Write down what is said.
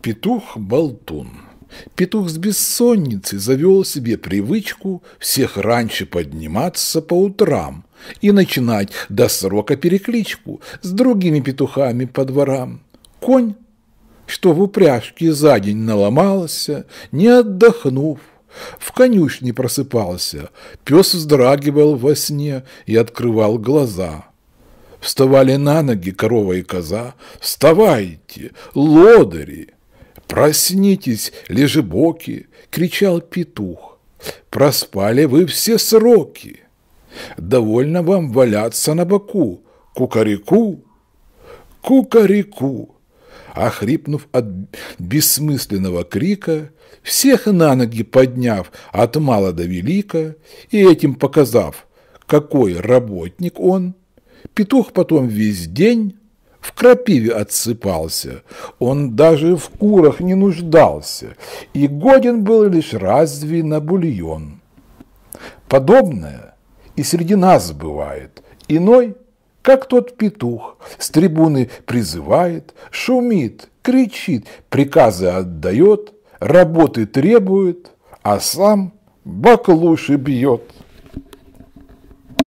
Петух-болтун. Петух с бессонницей завел себе привычку всех раньше подниматься по утрам и начинать до срока перекличку с другими петухами по дворам. Конь, что в упряжке за день наломался, не отдохнув, в конюшне просыпался, пес вздрагивал во сне и открывал глаза. Вставали на ноги корова и коза. «Вставайте, лодыри!» «Проснитесь, лежебоки!» — кричал петух. «Проспали вы все сроки! Довольно вам валяться на боку! Кукареку! Кукареку!» Охрипнув от бессмысленного крика, всех на ноги подняв от мала до велика и этим показав, какой работник он, петух потом весь день крапиве отсыпался, он даже в курах не нуждался и годен был лишь разве на бульон. Подобное и среди нас бывает, иной, как тот петух, с трибуны призывает, шумит, кричит, приказы отдает, работы требует, а сам баклуши бьет.